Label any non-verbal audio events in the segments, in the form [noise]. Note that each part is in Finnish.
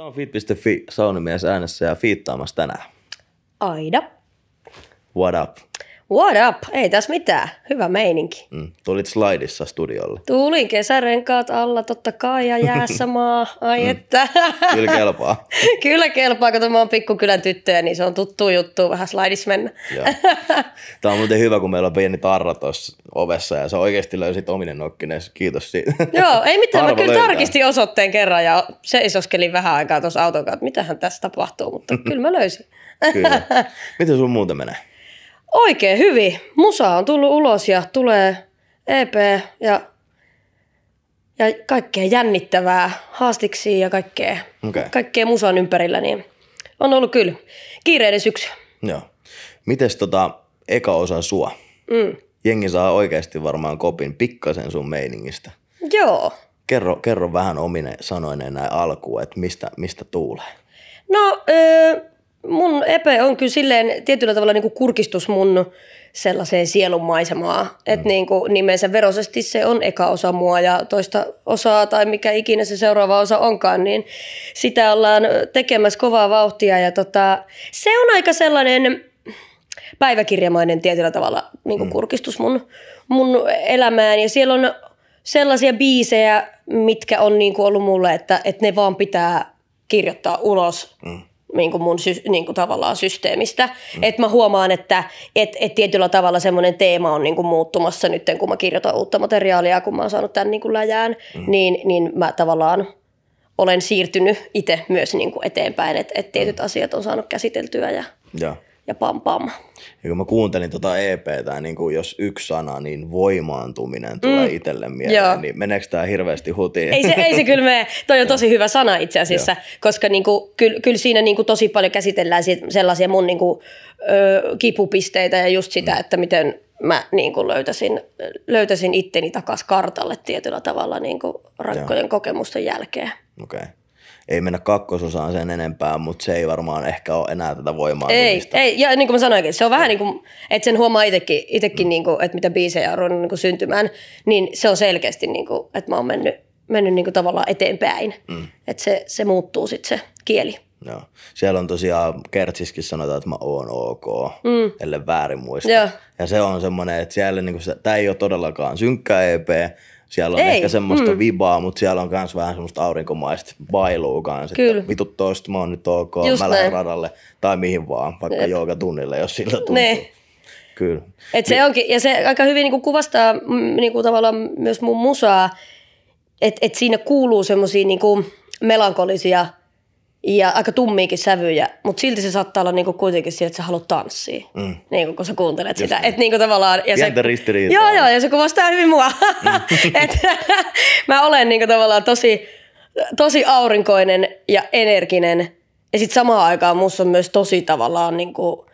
Tämä on fit.fi saunimies äänessä ja fiittaamassa tänään. Aida. What up? What up? Ei tässä mitään. Hyvä meininki. Mm. Tulit slaidissa studiolle. Tulin kesärenkaat alla totta kai ja jäässä [laughs] maa. Ai mm. että. [laughs] Kyllä kelpaa. [laughs] Kyllä kelpaa, kun mä oon pikkukylän tyttöjä, niin se on tuttu juttu vähän slaidissa mennä. Tämä on muuten hyvä, kun meillä on pieni tarra tuossa ovessa ja sä oikeasti löysit ominen nokkines. Kiitos siitä. Joo, ei mitään. Harva mä kyllä tarkistin osoitteen kerran ja seisoskelin vähän aikaa tuossa auton kanssa, että mitähän tässä tapahtuu, mutta kyllä mä löysin. kyllä. Miten sun muuten menee? oikein hyvin. Musa on tullut ulos ja tulee EP ja, ja kaikkea jännittävää, haastiksi ja kaikkea, okay. kaikkea musan ympärillä. Niin on ollut kyllä kiireinen syksy. Joo. Mites tota, eka osa sua? Mm. Jengi saa oikeasti varmaan kopin pikkasen sun meiningistä. Joo. Kerro, kerro vähän omine sanoineen näin alkuun, että mistä, mistä tuulee? No, öö, mun epe on kyllä silleen tietyllä tavalla niin kuin kurkistus mun sellaiseen sielun Mm. Että niin kuin nimensä verosesti se on eka osa mua ja toista osaa tai mikä ikinä se seuraava osa onkaan, niin sitä ollaan tekemässä kovaa vauhtia. Ja tota, se on aika sellainen päiväkirjamainen tietyllä tavalla niin kuin mm. kurkistus mun, mun elämään. Ja siellä on sellaisia biisejä, mitkä on niin kuin ollut mulle, että, että ne vaan pitää kirjoittaa ulos. Mm niin kuin mun niin kuin tavallaan systeemistä. Mm. Et mä huomaan, että et, et tietyllä tavalla semmoinen teema on niin kuin muuttumassa nyt, kun mä kirjoitan uutta materiaalia, kun mä oon saanut tämän niin kuin läjään, mm. niin, niin mä tavallaan olen siirtynyt itse myös niin kuin eteenpäin, että et tietyt mm. asiat on saanut käsiteltyä. Ja... Ja ja pam Ja kun mä kuuntelin tuota EPtä, niin kuin jos yksi sana, niin voimaantuminen tulee mm. itselle mieleen, Joo. niin meneekö tämä hirveästi hutiin? Ei se, ei se kyllä mene. Toi on tosi hyvä sana itse asiassa, Joo. koska niin kuin, kyllä, kyllä siinä niin kuin tosi paljon käsitellään sellaisia mun niin kuin, ö, kipupisteitä ja just sitä, mm. että miten mä niin kuin löytäisin, löytäisin itteni takaisin kartalle tietyllä tavalla niin kuin rakkojen Joo. kokemusten jälkeen. Okay ei mennä kakkososaan sen enempää, mutta se ei varmaan ehkä ole enää tätä voimaa. Ei, ei, ja niin kuin mä sanoinkin, se on vähän niin kuin, että sen huomaa itsekin, itekin mm. niin kuin, että mitä biisejä on ruvennut niin kuin syntymään, niin se on selkeästi, niin kuin, että mä oon mennyt, mennyt niin kuin tavallaan eteenpäin. Mm. Että se, se muuttuu sitten se kieli. Joo. Siellä on tosiaan, Kertsiskin sanotaan, että mä oon ok, mm. ellei väärin muista. Joo. Ja se on semmoinen, että siellä niinku, tämä ei ole todellakaan synkkä EP, siellä on Ei. ehkä semmoista mm. vibaa, mutta siellä on myös vähän semmoista aurinkomaista bailua kanssa. Kyllä. Vitut toista, mä oon nyt ok, Just mä lähden radalle tai mihin vaan, vaikka joka tunnille, jos sillä tuntuu. Ne. Kyllä. Et se onkin, ja se aika hyvin niinku kuvastaa mm, niinku tavallaan myös mun musaa, että et siinä kuuluu semmoisia niinku melankolisia – ja aika tummiikin sävyjä, mutta silti se saattaa olla niinku kuitenkin siihen, että sä haluat tanssia, mm. niinku, kun sä kuuntelet Just sitä. Niin. Et niinku tavallaan, ja Pientä se, ristiriitaa. Joo, joo, ja se kuvastaa hyvin mua. Mm. [laughs] Et, [laughs] mä olen niinku tavallaan tosi, tosi aurinkoinen ja energinen. Ja sitten samaan aikaan musta on myös tosi tavallaan niinku,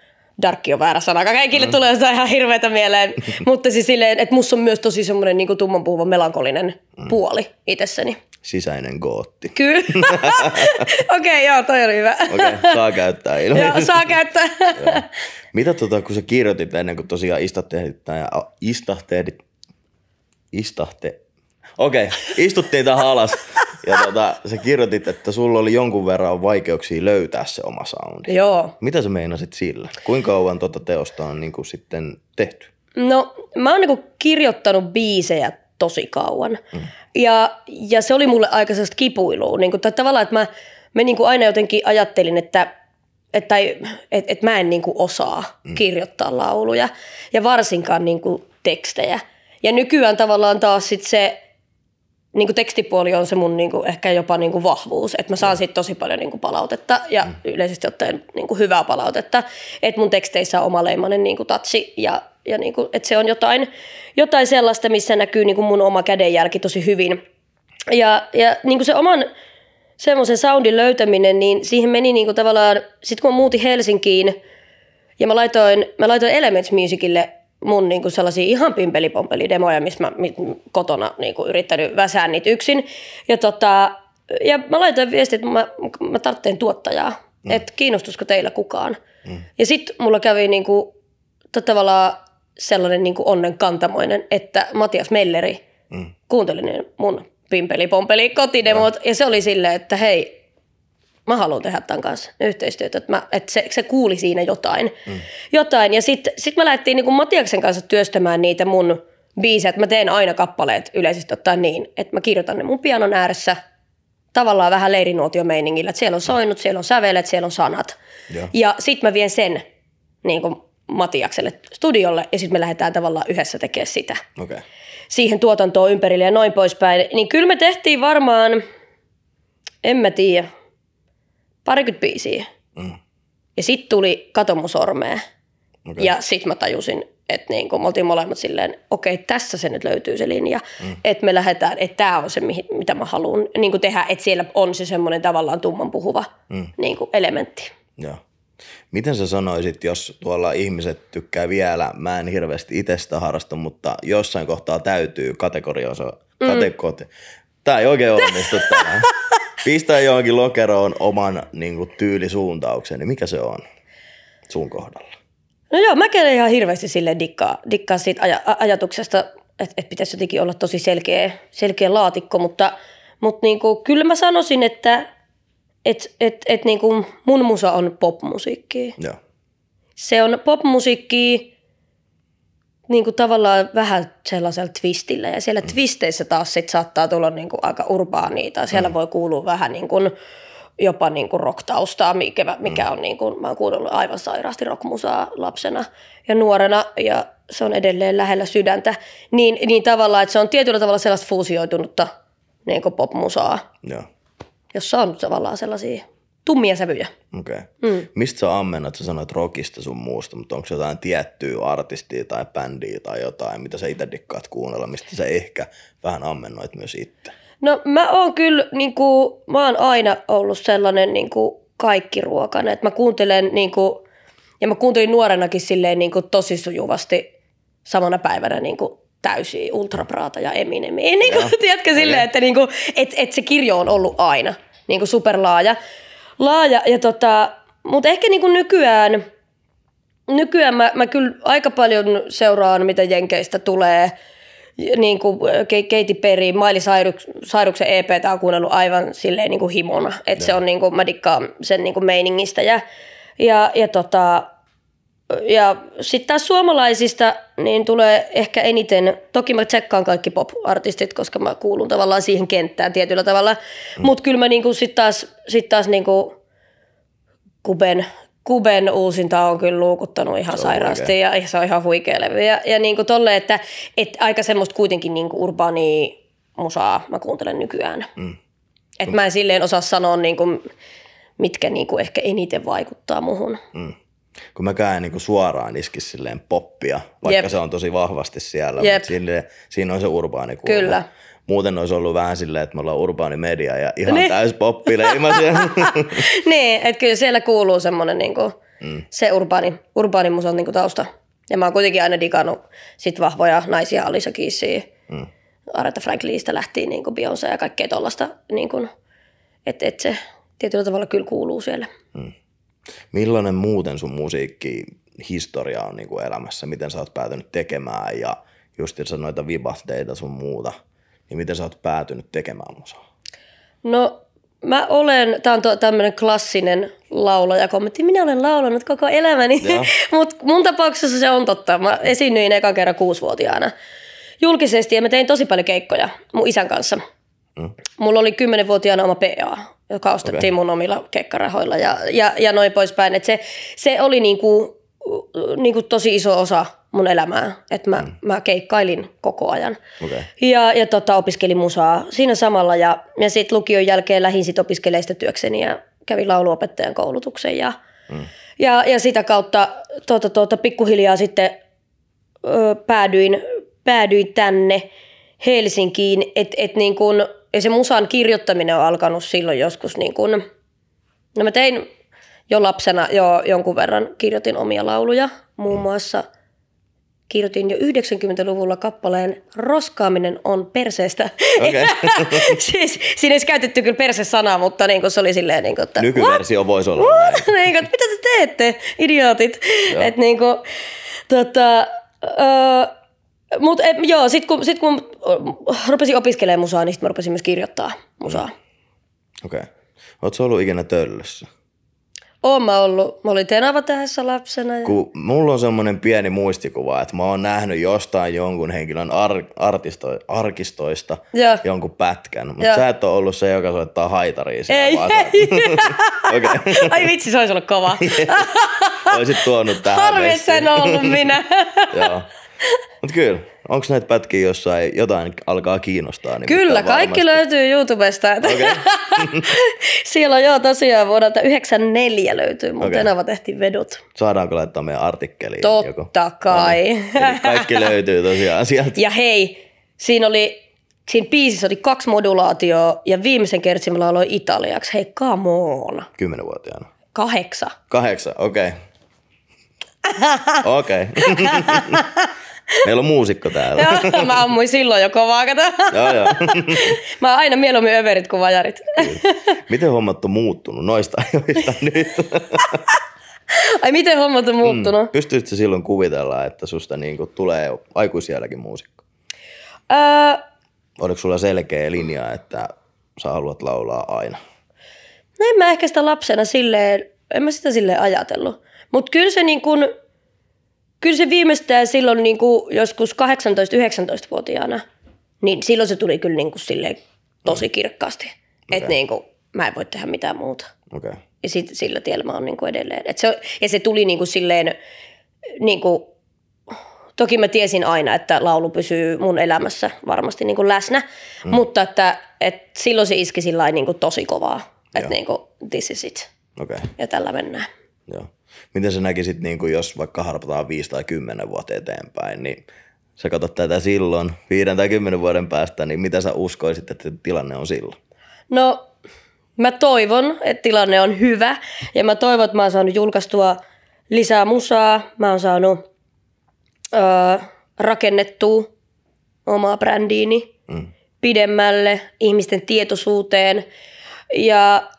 darkki on väärä sana, kaikille mm. tulee jotain ihan hirveätä mieleen. [laughs] mutta siis silleen, että musta on myös tosi semmoinen niinku, tumman puhuva melankolinen mm. puoli itsessäni sisäinen gootti. Kyllä. [laughs] Okei, okay, joo, toi oli hyvä. Okei, okay, saa käyttää ilmeisesti. joo, saa käyttää. Mitä tota, kun sä kirjoitit ennen kuin tosiaan istahtehdit, istahtehdit, istahte, okei, okay, istuttiin tähän alas. Ja tota, sä kirjoitit, että sulla oli jonkun verran vaikeuksia löytää se oma soundi. Joo. Mitä sä meinasit sillä? Kuinka kauan tuota teosta on niin kuin sitten tehty? No, mä oon niinku kirjoittanut biisejä tosi kauan. Mm. Ja, ja se oli mulle aika sellaista kipuilua. Niin kuin, tavallaan, että mä, mä niin kuin aina jotenkin ajattelin, että että et, et mä en niin kuin osaa mm. kirjoittaa lauluja ja varsinkaan niin kuin tekstejä. Ja nykyään tavallaan taas sit se niin kuin tekstipuoli on se mun niin kuin ehkä jopa niin kuin vahvuus, että mä saan siitä tosi paljon niin kuin palautetta ja mm. yleisesti ottaen niin kuin hyvää palautetta, että mun teksteissä on omaleimainen niin kuin tatsi ja ja niin kuin, että se on jotain, jotain sellaista, missä näkyy niin kuin mun oma kädenjälki tosi hyvin. Ja, ja niin kuin se oman semmoisen soundin löytäminen, niin siihen meni niin kuin tavallaan, sitten kun mä muutin Helsinkiin ja mä laitoin, mä laitoin Elements Musicille mun niin kuin sellaisia ihan pimpelipompelidemoja, missä mä mit, kotona niin kuin yrittänyt väsää niitä yksin. Ja, tota, ja mä laitoin viestin, että mä, mä tarvitsen tuottajaa, mm. että kiinnostusko teillä kukaan. Mm. Ja sitten mulla kävi niin kuin, tota tavallaan sellainen niin kuin onnen kantamoinen, että Matias Melleri mm. kuunteli niin mun pimpeli pompeli kotidemot ja. ja se oli silleen, että hei, mä haluan tehdä tämän kanssa yhteistyötä, että, mä, että se, se kuuli siinä jotain. Mm. jotain. Ja sitten sit mä lähdettiin niin kuin Matiaksen kanssa työstämään niitä mun biisejä, että mä teen aina kappaleet yleisesti ottaen niin, että mä kirjoitan ne mun pianon ääressä tavallaan vähän leirinuotiomeiningillä, että siellä on soinut, siellä on sävelet, siellä on sanat. Ja, ja sitten mä vien sen niin kuin Matiakselle studiolle ja sitten me lähdetään tavallaan yhdessä tekemään sitä. Okay. Siihen tuotantoon ympärille ja noin poispäin. Niin kyllä me tehtiin varmaan, en mä tiedä, parikymmentä biisiä. Mm. Ja sitten tuli katomusormea. Okay. Ja sitten mä tajusin, että niin kun me oltiin molemmat silleen, okei, okay, tässä se nyt löytyy se linja. Mm. Että me lähdetään, että tämä on se, mitä mä haluan niin tehdä. Että siellä on se semmoinen tavallaan tumman puhuva mm. niin elementti. Joo. Yeah. Miten sä sanoisit, jos tuolla ihmiset tykkää vielä, mä en hirveästi itsestä harrasta, mutta jossain kohtaa täytyy kategorioonsa. Mm. Kategori- Tämä ei oikein onnistu tänään. Pistää johonkin lokeroon oman niin kuin, tyylisuuntauksen, niin mikä se on sun kohdalla? No joo, mä käyn ihan hirveästi sille dikkaa, dikkaa siitä aj- ajatuksesta, että et pitäisi jotenkin olla tosi selkeä, selkeä laatikko, mutta, mutta niin kuin, kyllä mä sanoisin, että et et, et niin kuin mun musa on popmusiikki. Joo. Se on popmusiikki niin kuin tavallaan vähän sellaisella twistillä. Ja siellä mm. twisteissä taas sit saattaa tulla niin kuin aika urbaania. Tai siellä mm. voi kuulua vähän niin kuin, jopa niin kuin rocktaustaa, mikä, mikä mm. on niin kuin, mä oon kuunnellut aivan sairaasti rockmusaa lapsena ja nuorena. Ja se on edelleen lähellä sydäntä. Niin, niin tavallaan, että se on tietyllä tavalla sellaista fuusioitunutta niin popmusaa. Joo jossa on tavallaan sellaisia tummia sävyjä. Okay. Mm. Mistä sä ammennat, sä sanoit rockista sun muusta, mutta onko jotain tiettyä artistia tai bändiä tai jotain, mitä sä itse dikkaat kuunnella, mistä sä ehkä vähän ammennoit myös itse? No mä oon kyllä, niin kuin, mä oon aina ollut sellainen niin kuin kaikki ruokana, että mä kuuntelen niin kuin, ja mä kuuntelin nuorenakin silleen niin kuin, tosi sujuvasti samana päivänä niin kuin, täysiä ultrapraata ja Eminem. Niin kuin, [laughs] tiedätkö, silleen, että niinku, et, et se kirjo on ollut aina niinku superlaaja. Laaja, ja tota, mutta ehkä niinku nykyään, nykyään mä, mä kyllä aika paljon seuraan, mitä Jenkeistä tulee niin kuin Katy Perry, Miley Cyrusen EP on kuunnellut aivan silleen niin kuin himona. Että se on niin kuin, mä dikkaan sen niin kuin meiningistä ja, ja, ja tota, ja sitten taas suomalaisista niin tulee ehkä eniten, toki mä tsekkaan kaikki pop-artistit, koska mä kuulun tavallaan siihen kenttään tietyllä tavalla, mm. mutta kyllä mä niinku sitten taas, sit taas niinku Kuben, Kuben uusinta on kyllä luukuttanut ihan sairaasti ja se on ihan huikea levy. Ja, ja niinku tolle, että et aika semmoista kuitenkin niinku urbaania musaa mä kuuntelen nykyään. Mm. Et mm. mä en silleen osaa sanoa, niinku, mitkä niinku ehkä eniten vaikuttaa muhun. Mm kun mäkään en niin suoraan iski silleen poppia, vaikka Jep. se on tosi vahvasti siellä, Jep. mutta siinä, siinä on se urbaani kulma. Kyllä. Muuten olisi ollut vähän silleen, että me ollaan urbaani media ja ihan niin. täys poppileima siellä. [laughs] niin, että kyllä siellä kuuluu semmoinen niinku, mm. se urbaani, urbaani musan niinku tausta. Ja mä oon kuitenkin aina digannut sit vahvoja naisia Alisa Kissiä. Mm. Aretha Franklinista lähtien niin Beyoncé ja kaikkea tollaista. Niin että et se tietyllä tavalla kyllä kuuluu siellä. Mm. Millainen muuten sun musiikki historia on niin kuin elämässä, miten sä oot päätynyt tekemään ja just sä noita vibahteita sun muuta, niin miten sä oot päätynyt tekemään musaa? No mä olen, tää on tämmöinen klassinen laulaja kommentti, minä olen laulanut koko elämäni, [laughs] mutta mun tapauksessa se on totta. Mä esiinnyin ekan kerran kuusivuotiaana julkisesti ja mä tein tosi paljon keikkoja mun isän kanssa. Mm. Mulla oli 10-vuotiaana oma PA, joka ostettiin okay. mun omilla keikkarahoilla ja, ja, ja noin poispäin. Et se, se oli niinku, niinku tosi iso osa mun elämää, että mä, mm. mä keikkailin koko ajan. Okay. Ja, ja tota, opiskelin musaa siinä samalla ja, ja sitten lukion jälkeen lähdin sit opiskeleista työkseni ja kävin lauluopettajan koulutuksen ja, mm. ja, ja sitä kautta tuota, tuota, pikkuhiljaa sitten ö, päädyin, päädyin tänne Helsinkiin, että et niin kuin – ja se musan kirjoittaminen on alkanut silloin joskus niin kuin, no mä tein jo lapsena jo jonkun verran, kirjoitin omia lauluja, muun muassa kirjoitin jo 90-luvulla kappaleen Roskaaminen on perseestä. Okay. [laughs] siis, siinä ei käytetty kyllä perse-sanaa, mutta niin kuin se oli silleen, niin kuin, että... Nykyversio What? voisi olla. What? [laughs] niin kuin, mitä te teette, idiootit? että niin kuin, tota, uh, mutta joo, sitten kun, sit kun rupesin opiskelemaan musaa, niin sitten mä rupesin myös kirjoittaa musaa. Mm. Okei. Okay. Oletko ollut ikinä töllössä? Oon mä ollut. Mä olin tenava tässä lapsena. Ja... Kun mulla on semmoinen pieni muistikuva, että mä oon nähnyt jostain jonkun henkilön ar- artisto- arkistoista ja. jonkun pätkän. Mutta sä et ole ollut se, joka soittaa haitaria ei, [laughs] ei. okay. Ai vitsi, se olisi ollut kova. [laughs] Olisit tuonut tähän. Harvi, sen ollut minä. [laughs] Joo. Mutta kyllä, Onko näitä pätkiä jossain, jotain alkaa kiinnostaa? Niin Kyllä, kaikki varmasti. löytyy YouTubesta. Okay. [laughs] Siellä on joo tosiaan vuodelta 94 löytyy, mutta okay. Enava tehtiin vedot. Saadaanko laittaa meidän artikkeliin? Totta joku? kai. No niin. Kaikki löytyy tosiaan sieltä. Ja hei, siinä oli siinä biisissä oli kaksi modulaatioa ja viimeisen kertsin mä lauloin italiaksi. Hei, come on. Kymmenenvuotiaana. Kahdeksa. Kahdeksa. okei. Okay. [laughs] okei. [laughs] Meillä on muusikko täällä. joo, mä ammuin silloin jo kovaa, kato. joo, joo. [laughs] mä oon aina mieluummin överit kuin vajarit. miten hommat on muuttunut noista ajoista nyt? [laughs] Ai miten hommat on muuttunut? Mm. pystyisitkö silloin kuvitella, että susta niinku tulee aikuisielläkin muusikko? Öö... Oliko sulla selkeä linja, että sä haluat laulaa aina? No en mä ehkä sitä lapsena silleen, en mä sitä silleen ajatellut. Mutta kyllä se niin kun kyllä se viimeistään silloin niin kuin joskus 18-19-vuotiaana, niin silloin se tuli kyllä niin kuin silleen tosi kirkkaasti. Okay. Että niin kuin, mä en voi tehdä mitään muuta. Okay. Ja sit, sillä tiellä mä oon niin kuin edelleen. Et se, ja se tuli niin kuin silleen, niin kuin, toki mä tiesin aina, että laulu pysyy mun elämässä varmasti niin kuin läsnä, mm. mutta että, et silloin se iski sillä niin kuin tosi kovaa, että niin kuin, this is it. Okay. Ja tällä mennään. Joo miten sä näkisit, niin kuin jos vaikka harpataan 5 tai 10 vuotta eteenpäin, niin sä katsot tätä silloin, viiden tai kymmenen vuoden päästä, niin mitä sä uskoisit, että tilanne on silloin? No, mä toivon, että tilanne on hyvä ja mä toivon, että mä oon saanut julkaistua lisää musaa, mä oon saanut öö, rakennettua omaa brändiini mm. pidemmälle, ihmisten tietoisuuteen ja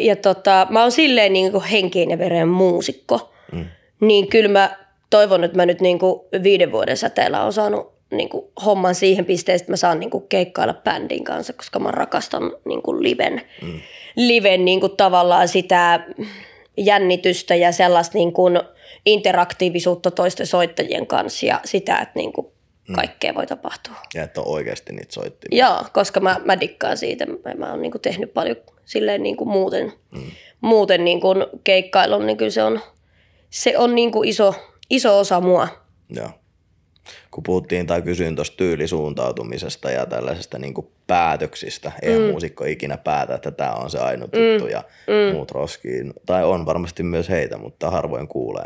ja tota, mä oon silleen niin kuin henkiin ja veren muusikko. Mm. Niin kyllä mä toivon, että mä nyt niin kuin viiden vuoden säteellä oon saanut niin kuin homman siihen pisteeseen, että mä saan niin kuin keikkailla bändin kanssa, koska mä rakastan niin kuin liven, mm. liven niin kuin tavallaan sitä jännitystä ja sellaista niin kuin interaktiivisuutta toisten soittajien kanssa ja sitä, että niin kuin Mm. kaikkea mm. voi tapahtua. Ja että on oikeasti niitä soittimia. Joo, koska mä, mä dikkaan siitä. Mä, mä oon niinku tehnyt paljon silleen niinku muuten, mm. muuten niinku keikkailun, niin kyllä se on, se on niinku iso, iso osa mua. Joo. Kun puhuttiin tai kysyin tuosta tyylisuuntautumisesta ja tällaisesta niinku päätöksistä, eihän mm. muusikko ikinä päätä, että tämä on se ainut mm. ja mm. muut roskiin. Tai on varmasti myös heitä, mutta harvoin kuulee.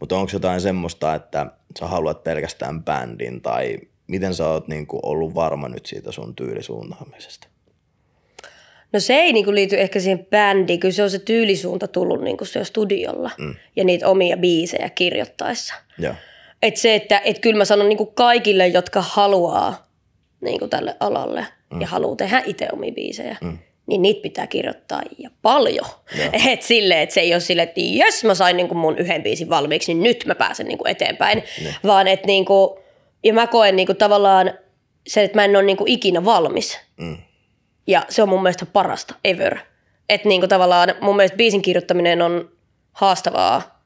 Mutta onko jotain semmoista, että sä haluat pelkästään bändin tai miten sä oot niin ollut varma nyt siitä sun tyylisuuntaamisesta? No se ei niin liity ehkä siihen bändiin, kyllä se on se tyylisuunta tullut niin se studiolla mm. ja niitä omia biisejä kirjoittaessa. Ja. Et se, että et kyllä mä sanon niin kaikille, jotka haluaa niin tälle alalle mm. ja haluaa tehdä itse omia biisejä, mm niin niitä pitää kirjoittaa ja paljon. Joo. [laughs] Et sille, että se ei ole silleen, että jos mä sain kuin niinku mun yhden biisin valmiiksi, niin nyt mä pääsen kuin niinku eteenpäin. Ne. Vaan että niin kuin ja mä koen kuin niinku tavallaan se, että mä en ole kuin ikinä valmis. Mm. Ja se on mun mielestä parasta ever. Että kuin tavallaan mun mielestä biisin kirjoittaminen on haastavaa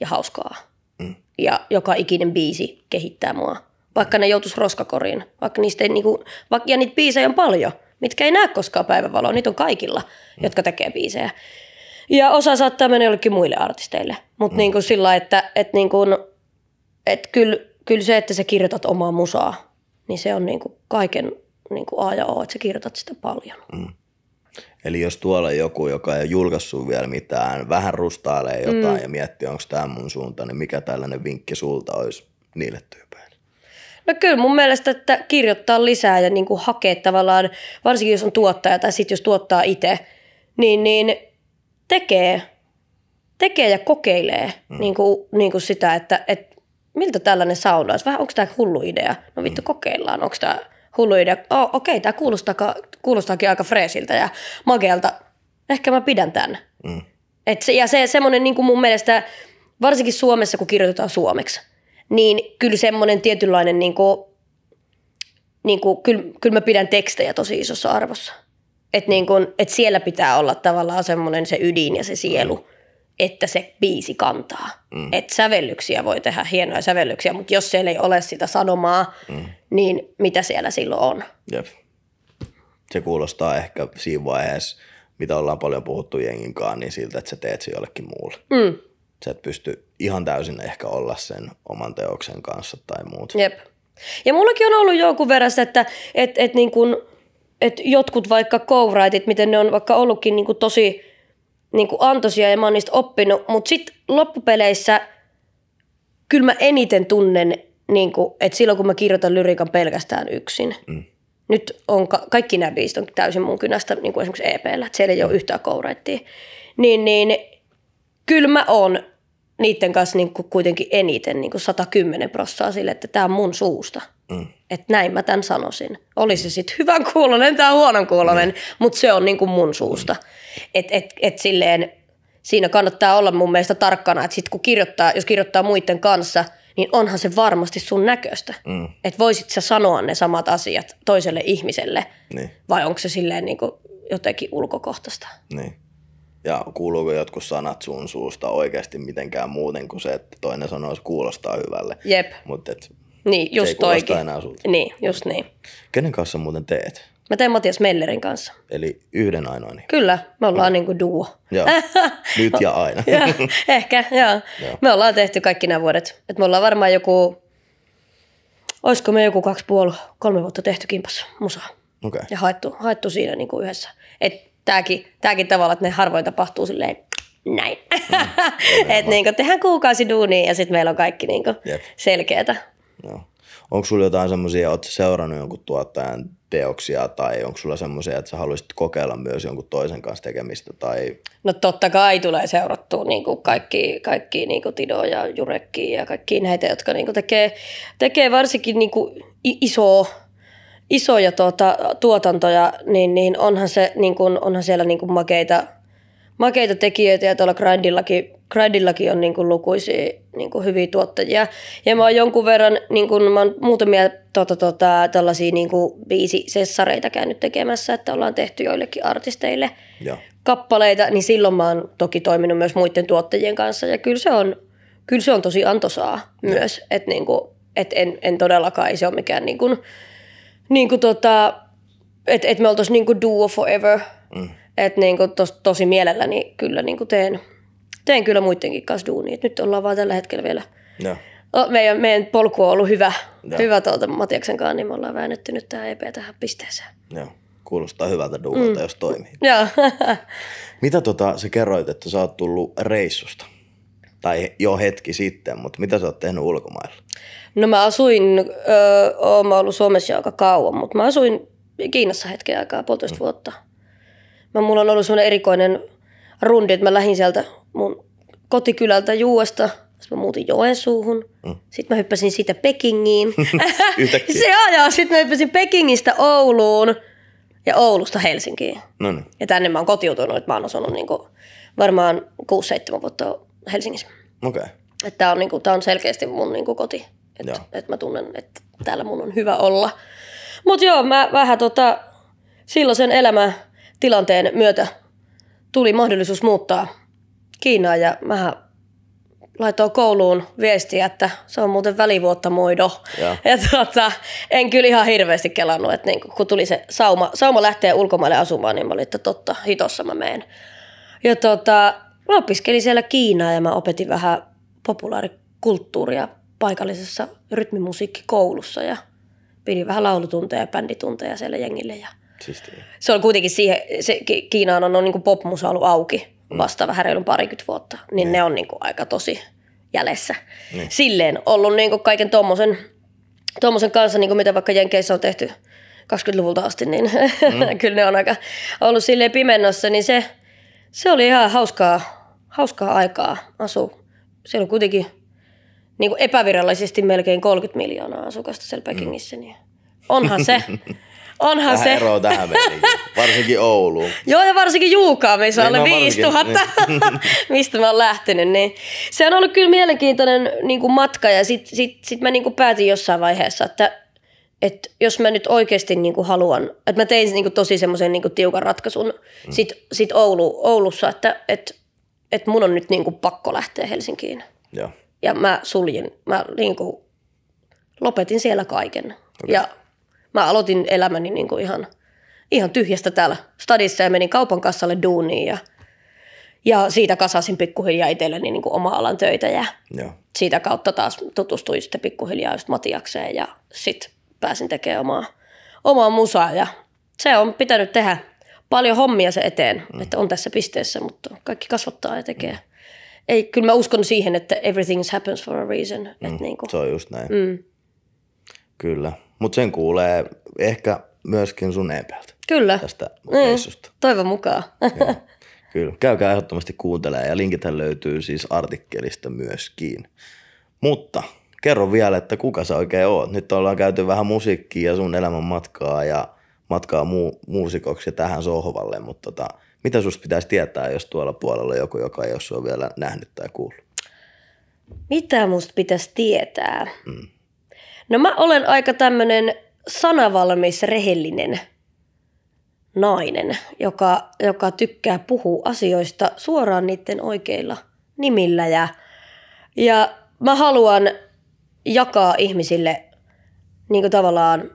ja hauskaa. Mm. Ja joka ikinen biisi kehittää mua. Vaikka ne joutuisi roskakoriin. Vaikka niistä ei kuin, vaikka, ja niitä biisejä on paljon – mitkä ei näe koskaan päivänvaloa. Niitä on kaikilla, mm. jotka tekee biisejä. Ja osa saattaa mennä jollekin muille artisteille. Mutta mm. niin sillä että, että, niin kuin, että kyllä, kyllä se, että sä kirjoitat omaa musaa, niin se on niin kuin kaiken niin kuin A ja O, että sä kirjoitat sitä paljon. Mm. Eli jos tuolla joku, joka ei ole julkaissut vielä mitään, vähän rustailee jotain mm. ja miettii, onko tämä mun suunta, niin mikä tällainen vinkki sulta olisi niille tyy. No kyllä mun mielestä, että kirjoittaa lisää ja niin kuin hakee tavallaan, varsinkin jos on tuottaja tai sitten jos tuottaa itse, niin, niin tekee, tekee ja kokeilee mm. niin kuin, niin kuin sitä, että, että miltä tällainen sauna olisi. Vähän onko tämä hullu idea? No vittu mm. kokeillaan, onko tämä hullu idea? Oh, Okei, okay, tämä kuulostaa, kuulostaakin aika freesiltä ja makealta. Ehkä mä pidän tämän. Mm. Et se, ja se semmoinen niin kuin mun mielestä, varsinkin Suomessa, kun kirjoitetaan suomeksi, niin kyllä semmoinen tietynlainen, niin kuin, niin kuin, kyllä, kyllä mä pidän tekstejä tosi isossa arvossa. Että niin kuin, et siellä pitää olla tavallaan semmoinen se ydin ja se sielu, mm. että se biisi kantaa. Mm. Että sävellyksiä voi tehdä, hienoja sävellyksiä, mutta jos siellä ei ole sitä sanomaa, mm. niin mitä siellä silloin on? Jep. Se kuulostaa ehkä siinä vaiheessa, mitä ollaan paljon puhuttu jenginkaan, niin siltä, että sä teet se jollekin muulle. Mm. Sä et pysty ihan täysin ehkä olla sen oman teoksen kanssa tai muut. Jep. Ja mullakin on ollut joku verran että et, et niin kun, et jotkut vaikka co miten ne on vaikka ollutkin niin tosi niin antoisia ja mä oon niistä oppinut, mutta sitten loppupeleissä kyllä mä eniten tunnen, niin kun, että silloin kun mä kirjoitan lyriikan pelkästään yksin. Mm. Nyt on ka- kaikki nämä biisit on täysin mun kynästä, niin kuin esimerkiksi EPllä, että siellä ei ole mm. yhtään kouraittia. Niin, niin kyllä mä oon niiden kanssa niin kuin kuitenkin eniten niin kuin 110 prossaa sille, että tämä on mun suusta. Mm. Että näin mä tämän sanoisin. Oli se sitten hyvän kuulonen tai huonon kuulonen, mm. mutta se on niin kuin mun suusta. Mm. Että et, et silleen siinä kannattaa olla mun mielestä tarkkana, että sit kun kirjoittaa, jos kirjoittaa muiden kanssa, niin onhan se varmasti sun näköistä. Mm. Että voisit sä sanoa ne samat asiat toiselle ihmiselle, niin. vai onko se silleen niin kuin jotenkin ulkokohtaista. Niin ja kuuluuko jotkut sanat sun suusta oikeasti mitenkään muuten kuin se, että toinen sanoo, että kuulostaa hyvälle. Jep. Mutta niin, just se ei kuulosta enää sulta. Niin, just niin. Kenen kanssa muuten teet? Mä teen Matias Mellerin kanssa. Eli yhden ainoani. Kyllä, me ollaan no. niinku duo. Joo. [laughs] Nyt ja aina. ja, ehkä, joo. joo. Me ollaan tehty kaikki nämä vuodet. Et me ollaan varmaan joku, olisiko me joku kaksi puoli, kolme vuotta tehty kimpas musaa. Okay. Ja haettu, haettu siinä niinku yhdessä. Et tämäkin, tämäkin tavalla, että ne harvoin tapahtuu silleen näin. Mm, [laughs] mm että kuin, niinku, tehdään kuukausi duunia ja sitten meillä on kaikki kuin niinku yep. selkeätä. Joo. Onko sulla jotain semmoisia, oletko seurannut jonkun tuottajan teoksia tai onko sulla semmoisia, että sä haluaisit kokeilla myös jonkun toisen kanssa tekemistä? Tai... No totta kai tulee seurattua niin kuin kaikki, kaikki niin kuin Tido ja Jurekki ja kaikki näitä, jotka niin kuin tekee, tekee varsinkin niin kuin isoa isoja tuota, tuotantoja, niin, niin, onhan, se, niin kun, onhan siellä niin kun makeita, makeita tekijöitä ja tuolla grindillakin, grindillakin on niin kun lukuisia niin kun hyviä tuottajia. Ja mä oon jonkun verran, niin kun, mä oon muutamia tuota, tuota, tällaisia niin biisisessareita käynyt tekemässä, että ollaan tehty joillekin artisteille ja. kappaleita, niin silloin mä oon toki toiminut myös muiden tuottajien kanssa ja kyllä se on, kyllä se on tosi antosaa ja. myös, että niin kun, et en, en todellakaan, ei se ole mikään niin kun, niin kuin tota, että et me oltaisiin niin kuin duo forever. Mm. Että niin kuin tos, tosi mielelläni kyllä niin kuin teen, teen kyllä muidenkin kanssa duunia. Et nyt ollaan vaan tällä hetkellä vielä. No. Meidän, meidän polku on ollut hyvä, no. hyvä tuolta Matiaksen kanssa, niin me ollaan väännetty nyt tämä EP tähän pisteeseen. Joo. No. Kuulostaa hyvältä duumalta, mm. jos toimii. [laughs] Joo. mitä tota, sä kerroit, että sä oot tullut reissusta? Tai jo hetki sitten, mutta mitä sä oot tehnyt ulkomailla? No mä asuin, öö, mä ollut Suomessa aika kauan, mutta mä asuin Kiinassa hetken aikaa, puolitoista mm. vuotta. Mä, mulla on ollut semmoinen erikoinen rundi, että mä lähdin sieltä mun kotikylältä Juosta, sitten mä muutin Joensuuhun. Mm. Sitten mä hyppäsin siitä Pekingiin. [laughs] [laughs] se ajaa. Sitten mä hyppäsin Pekingistä Ouluun ja Oulusta Helsinkiin. niin. Ja tänne mä oon kotiutunut, että mä oon asunut niinku varmaan 6-7 vuotta Helsingissä. Okei. Okay. Että on, niinku, tää on selkeästi mun niinku koti. Että et mä tunnen, että täällä mun on hyvä olla. Mutta joo, mä vähän tota, silloisen elämäntilanteen myötä tuli mahdollisuus muuttaa Kiinaa ja mä laitoin kouluun viestiä, että se on muuten välivuotta moido. Ja, ja tota, en kyllä ihan hirveästi kelannut, että niin, kun tuli se sauma, sauma lähtee ulkomaille asumaan, niin mä olin, että totta, hitossa mä meen. Ja tota, mä opiskelin siellä Kiinaa ja mä opetin vähän populaarikulttuuria paikallisessa rytmimusiikkikoulussa ja pidin vähän laulutunteja ja bänditunteja siellä jengille. Ja se on kuitenkin siihen, se Kiinaan on, on niin popmusa ollut auki mm. vasta mm. vähän reilun parikymmentä vuotta, niin, niin. ne on niin kuin aika tosi jäljessä. Niin. Silleen ollut niin kuin kaiken tommosen, tommosen kanssa, niin kuin mitä vaikka Jenkeissä on tehty 20-luvulta asti, niin mm. [laughs] kyllä ne on aika ollut silleen pimennossa, niin se, se oli ihan hauskaa, hauskaa aikaa asua, Siellä on kuitenkin niin kuin epävirallisesti melkein 30 miljoonaa asukasta siellä Pekingissä, mm. niin onhan se. [laughs] Onhan Vähän se. eroa tähän meni. Niin varsinkin Ouluun. [laughs] Joo, ja varsinkin Juukaa, missä niin, on 5000, no, niin. [laughs] mistä mä oon lähtenyt. Niin. Se on ollut kyllä mielenkiintoinen niin kuin matka, ja sitten sit, sit mä niin kuin päätin jossain vaiheessa, että et jos mä nyt oikeasti niin kuin haluan, että mä tein niin kuin tosi semmoisen niin tiukan ratkaisun mm. sit, sit Oulu, Oulussa, että et, et mun on nyt niin kuin pakko lähteä Helsinkiin. Joo. Ja mä suljin, mä niin kuin lopetin siellä kaiken. Okay. Ja mä aloitin elämäni niin kuin ihan, ihan tyhjästä täällä stadissa ja menin kaupan kassalle duuniin ja, ja siitä kasasin pikkuhiljaa itselleni niin kuin oma-alan töitä ja yeah. siitä kautta taas tutustuin sitten pikkuhiljaa just Matiakseen ja sitten pääsin tekemään omaa, omaa musaa ja se on pitänyt tehdä paljon hommia se eteen, mm. että on tässä pisteessä, mutta kaikki kasvattaa ja tekee. Mm ei, kyllä mä uskon siihen, että everything happens for a reason. Mm, että niin kuin. Se on just näin. Mm. Kyllä. Mutta sen kuulee ehkä myöskin sun empeltä. Kyllä. Tästä Mm, toivon mukaan. kyllä. Käykää ehdottomasti kuuntelemaan ja linkit löytyy siis artikkelista myöskin. Mutta kerro vielä, että kuka sä oikein oot. Nyt ollaan käyty vähän musiikkia ja sun elämän matkaa ja matkaa muu, muusikoksi ja tähän sohvalle, mutta tota, mitä susta pitäisi tietää, jos tuolla puolella joku, joka ei ole vielä nähnyt tai kuullut? Mitä musta pitäisi tietää? Mm. No mä olen aika tämmönen sanavalmis, rehellinen nainen, joka, joka tykkää puhua asioista suoraan niiden oikeilla nimillä. Ja, ja mä haluan jakaa ihmisille niin kuin tavallaan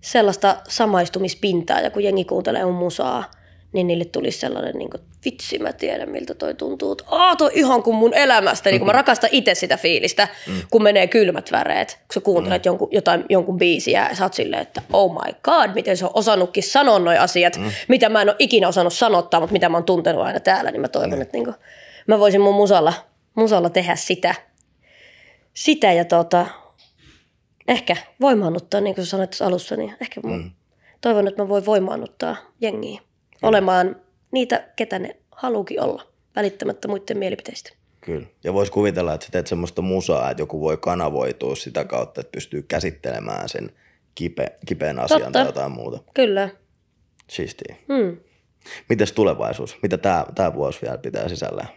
sellaista samaistumispintaa, ja kun jengi kuuntelee mun musaa, niin niille tulisi sellainen, niin kuin, vitsi mä tiedän miltä toi tuntuu. Aa, toi ihan kuin mun elämästä, niin kun mä mm-hmm. rakastan itse sitä fiilistä, mm. kun menee kylmät väreet, kun sä kuuntelet mm. jonkun, jotain, jonkun biisiä ja sä oot silleen, että oh my god, miten se on osannutkin sanoa noi asiat, mm. mitä mä en ole ikinä osannut sanottaa, mutta mitä mä oon tuntenut aina täällä, niin mä toivon, mm. että niin kuin, mä voisin mun musalla, musalla tehdä sitä. Sitä ja tota, ehkä voimaannuttaa, niin kuin sä sanoit alussa, niin ehkä mm. toivon, että mä voin voimaannuttaa jengiä olemaan niitä, ketä ne haluukin olla, välittämättä muiden mielipiteistä. Kyllä. Ja voisi kuvitella, että sä teet semmoista musaa, että joku voi kanavoitua sitä kautta, että pystyy käsittelemään sen kipe, kipeän asian Totta. tai jotain muuta. Kyllä. Siistiä. Hmm. Mites tulevaisuus? Mitä tämä tää vuosi vielä pitää sisällään?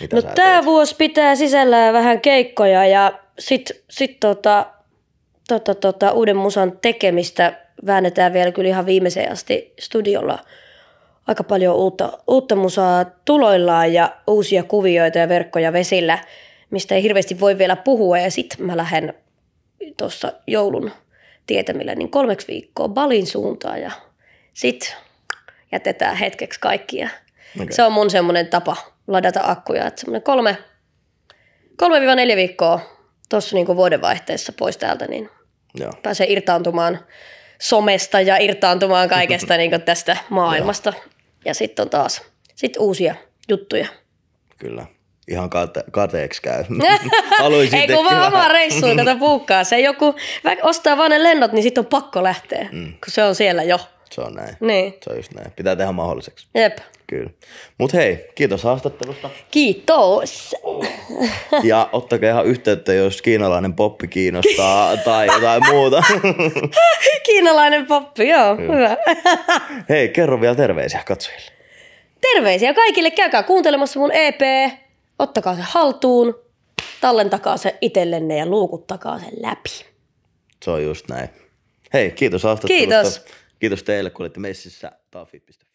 Mitä no tämä vuosi pitää sisällään vähän keikkoja ja sitten sit tota, tota, tota, uuden musan tekemistä väännetään vielä kyllä ihan viimeiseen asti studiolla – aika paljon uutta, uutta musaa tuloillaan ja uusia kuvioita ja verkkoja vesillä, mistä ei hirveästi voi vielä puhua. Ja sitten mä lähden tuossa joulun tietämillä niin kolmeksi viikkoa Balin suuntaan ja sitten jätetään hetkeksi kaikkia. Okay. Se on mun semmoinen tapa ladata akkuja, että semmoinen kolme, kolme-neljä viikkoa tuossa niin vuodenvaihteessa pois täältä, niin Joo. pääsee irtaantumaan somesta ja irtaantumaan kaikesta [laughs] niin tästä maailmasta. Joo. Ja sitten on taas sit uusia juttuja. Kyllä. Ihan kate, kateeksi käy. [laughs] Haluaisin Ei kun vaan omaa reissua, tätä puukkaa. Se joku, ostaa vaan ne lennot, niin sitten on pakko lähteä, mm. kun se on siellä jo. Se on näin. Niin. Se on just näin. Pitää tehdä mahdolliseksi. Jep. Kyllä. Mut hei, kiitos haastattelusta. Kiitos. Ja ottakaa ihan yhteyttä, jos kiinalainen poppi kiinnostaa [laughs] tai jotain muuta. kiinalainen poppi, joo. Kyllä. Hyvä. Hei, kerro vielä terveisiä katsojille. Terveisiä kaikille. Käykää kuuntelemassa mun EP. Ottakaa se haltuun. Tallentakaa se itsellenne ja luukuttakaa sen läpi. Se on just näin. Hei, kiitos haastattelusta. Kiitos. Kiitos teille, kun olitte messissä. Tämä on